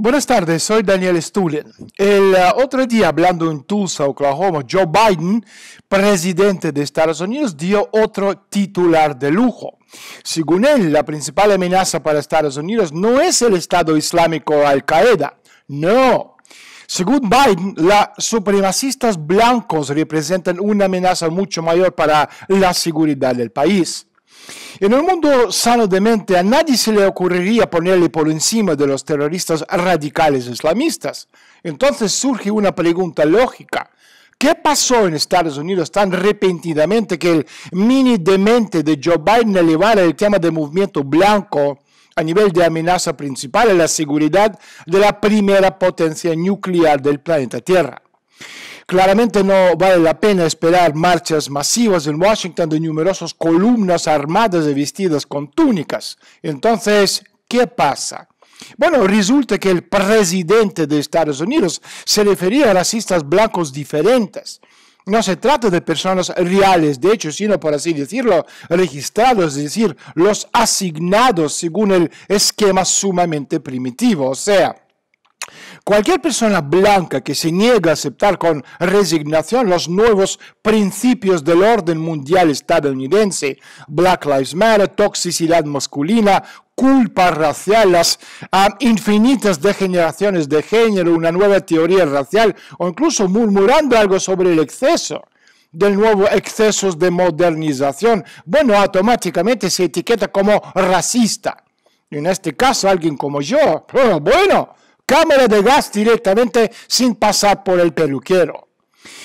Buenas tardes, soy Daniel Stulen. El uh, otro día, hablando en Tulsa, Oklahoma, Joe Biden, presidente de Estados Unidos, dio otro titular de lujo. Según él, la principal amenaza para Estados Unidos no es el Estado Islámico Al-Qaeda, no. Según Biden, los supremacistas blancos representan una amenaza mucho mayor para la seguridad del país. En el mundo sano de mente a nadie se le ocurriría ponerle por encima de los terroristas radicales islamistas. Entonces surge una pregunta lógica. ¿Qué pasó en Estados Unidos tan repentinamente que el mini demente de Joe Biden elevara el tema del movimiento blanco a nivel de amenaza principal a la seguridad de la primera potencia nuclear del planeta Tierra? Claramente no vale la pena esperar marchas masivas en Washington de numerosas columnas armadas y vestidas con túnicas. Entonces, ¿qué pasa? Bueno, resulta que el presidente de Estados Unidos se refería a racistas blancos diferentes. No se trata de personas reales, de hecho, sino, por así decirlo, registrados, es decir, los asignados según el esquema sumamente primitivo, o sea, Cualquier persona blanca que se niegue a aceptar con resignación los nuevos principios del orden mundial estadounidense, Black Lives Matter, toxicidad masculina, culpa racial, las infinitas degeneraciones de género, una nueva teoría racial o incluso murmurando algo sobre el exceso del nuevo excesos de modernización, bueno, automáticamente se etiqueta como racista. en este caso alguien como yo, bueno, cámara de gas directamente sin pasar por el peluquero.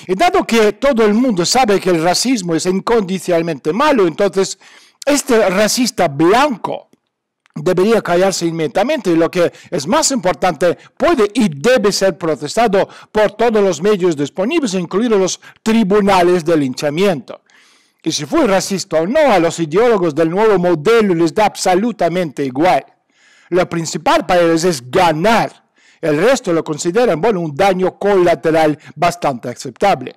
Y dado que todo el mundo sabe que el racismo es incondicionalmente malo, entonces este racista blanco debería callarse inmediatamente y lo que es más importante puede y debe ser protestado por todos los medios disponibles, incluidos los tribunales de linchamiento. Y si fue racista o no, a los ideólogos del nuevo modelo les da absolutamente igual. Lo principal para ellos es ganar el resto lo consideran, bueno, un daño colateral bastante aceptable.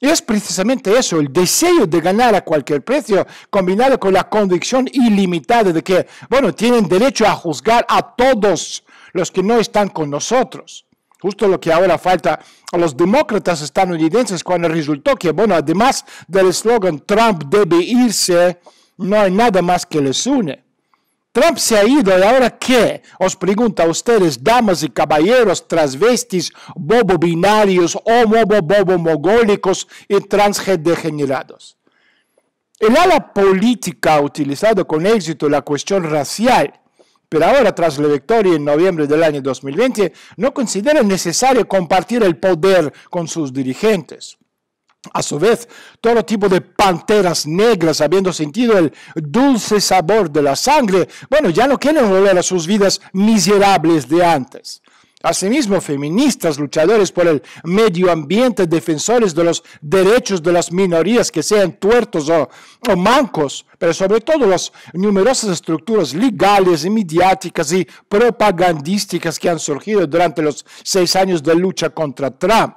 Y es precisamente eso, el deseo de ganar a cualquier precio, combinado con la convicción ilimitada de que, bueno, tienen derecho a juzgar a todos los que no están con nosotros. Justo lo que ahora falta a los demócratas estadounidenses cuando resultó que, bueno, además del eslogan Trump debe irse, no hay nada más que les une. Trump se ha ido y ahora qué? Os pregunta a ustedes, damas y caballeros, transvestis, bobo binarios, homo bobo mogólicos y trans-g-degenerados. El ala política ha utilizado con éxito la cuestión racial pero ahora, tras la victoria en noviembre del año 2020, no considera necesario compartir el poder con sus dirigentes. A su vez, todo tipo de panteras negras, habiendo sentido el dulce sabor de la sangre, bueno, ya no quieren volver a sus vidas miserables de antes. Asimismo, feministas, luchadores por el medio ambiente, defensores de los derechos de las minorías, que sean tuertos o, mancos, pero sobre todo las numerosas estructuras legales, mediáticas y propagandísticas que han surgido durante los seis años de lucha contra Trump.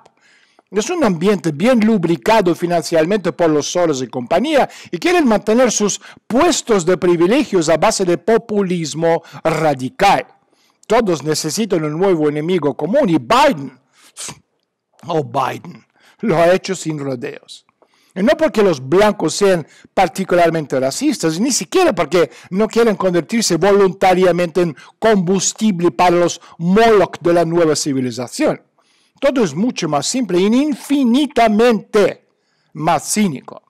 Es un ambiente bien lubricado financieramente por los solos y compañía y quieren mantener sus puestos de privilegios a base de populismo radical. Todos necesitan un nuevo enemigo común y Biden, oh Biden, lo ha hecho sin rodeos. Y no porque los blancos sean particularmente racistas, ni siquiera porque no quieren convertirse voluntariamente en combustible para los Moloch de la nueva civilización. Todo es mucho más simple y infinitamente más cínico.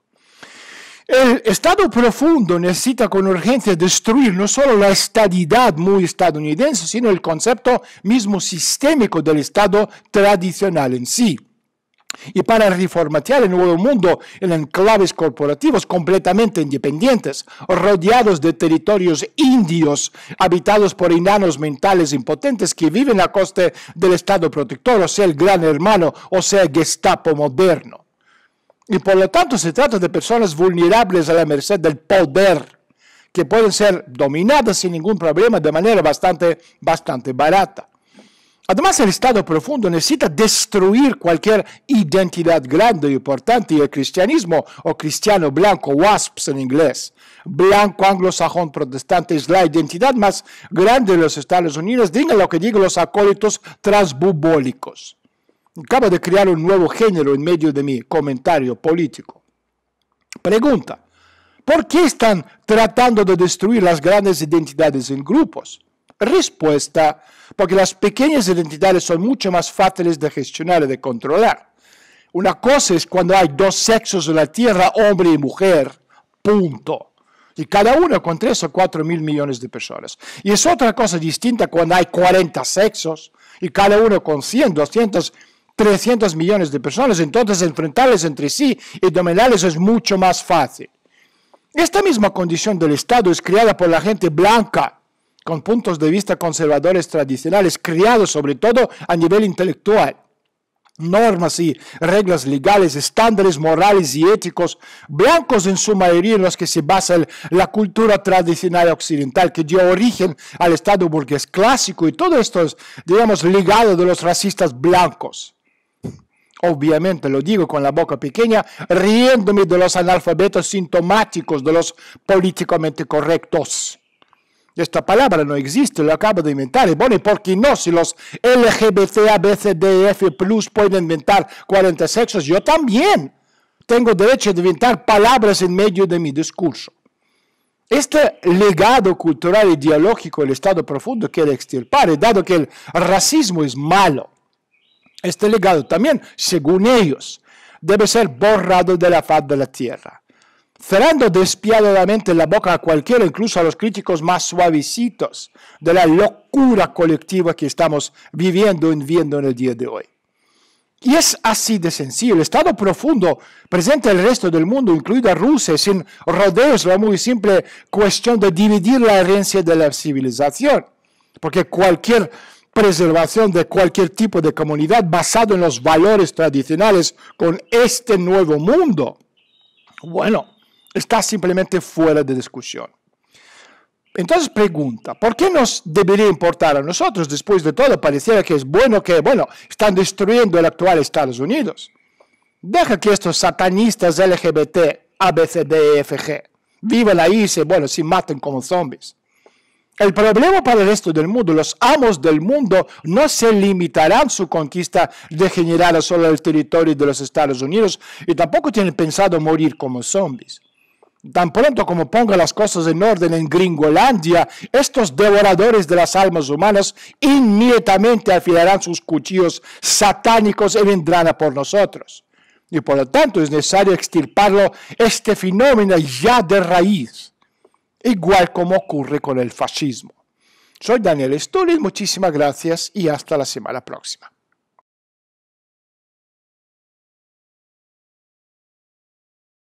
El Estado profundo necesita con urgencia destruir no solo la estadidad muy estadounidense, sino el concepto mismo sistémico del Estado tradicional en sí y para reformatear el nuevo mundo en enclaves corporativos completamente independientes, rodeados de territorios indios, habitados por enanos mentales impotentes que viven a costa del Estado protector, o sea, el gran hermano, o sea, Gestapo moderno. Y por lo tanto se trata de personas vulnerables a la merced del poder, que pueden ser dominadas sin ningún problema de manera bastante, bastante barata. Además, el Estado profundo necesita destruir cualquier identidad grande y importante y el cristianismo o cristiano blanco, WASPs en inglés, blanco anglosajón protestante es la identidad más grande de los Estados Unidos, digan lo que digan los acólitos transbubólicos. Acaba de crear un nuevo género en medio de mi comentario político. Pregunta, ¿por qué están tratando de destruir las grandes identidades en grupos? Respuesta, porque las pequeñas identidades son mucho más fáciles de gestionar y de controlar. Una cosa es cuando hay dos sexos en la Tierra, hombre y mujer, punto. Y cada uno con 3 o 4 mil millones de personas. Y es otra cosa distinta cuando hay 40 sexos y cada uno con 100, 200, 300 millones de personas. Entonces enfrentarles entre sí y dominarles es mucho más fácil. Esta misma condición del Estado es creada por la gente blanca con puntos de vista conservadores tradicionales, criados sobre todo a nivel intelectual. Normas y reglas legales, estándares morales y éticos, blancos en su mayoría en los que se basa la cultura tradicional occidental que dio origen al Estado burgués clásico y todo esto es, digamos, ligado de los racistas blancos obviamente lo digo con la boca pequeña, riéndome de los analfabetos sintomáticos, de los políticamente correctos. Esta palabra no existe, lo acabo de inventar. Y bueno, ¿por qué no? Si los LGBT, ABCDF e pueden inventar 40 sexos, yo también tengo derecho a inventar palabras en medio de mi discurso. Este legado cultural ideológico el Estado profundo quiere extirpar, y dado que el racismo es malo, este legado también, según ellos, debe ser borrado de la faz de la tierra cerrando despiadadamente la boca a cualquiera, incluso a los críticos más suavecitos de la locura colectiva que estamos viviendo y viendo en el día de hoy. Y es así de sencillo. El estado profundo presente el resto del mundo, incluida Rusia, sin rodeos, la muy simple cuestión de dividir la herencia de la civilización. Porque cualquier preservación de cualquier tipo de comunidad basado en los valores tradicionales con este nuevo mundo, bueno, está simplemente fuera de discusión. Entonces pregunta, ¿por qué nos debería importar a nosotros? Después de todo, pareciera que es bueno que, bueno, están destruyendo el actual Estados Unidos. Deja que estos satanistas LGBT, ABCDFG, e, vivan ahí y se, bueno, se maten como zombies. El problema para el resto del mundo, los amos del mundo no se limitarán su conquista degenerada solo al territorio de los Estados Unidos y tampoco tienen pensado morir como zombies tan pronto como ponga las cosas en orden en Gringolandia, estos devoradores de las almas humanas inmediatamente afilarán sus cuchillos satánicos y vendrán a por nosotros. Y por lo tanto es necesario extirparlo este fenómeno ya de raíz, igual como ocurre con el fascismo. Soy Daniel Stulin, muchísimas gracias y hasta la semana próxima.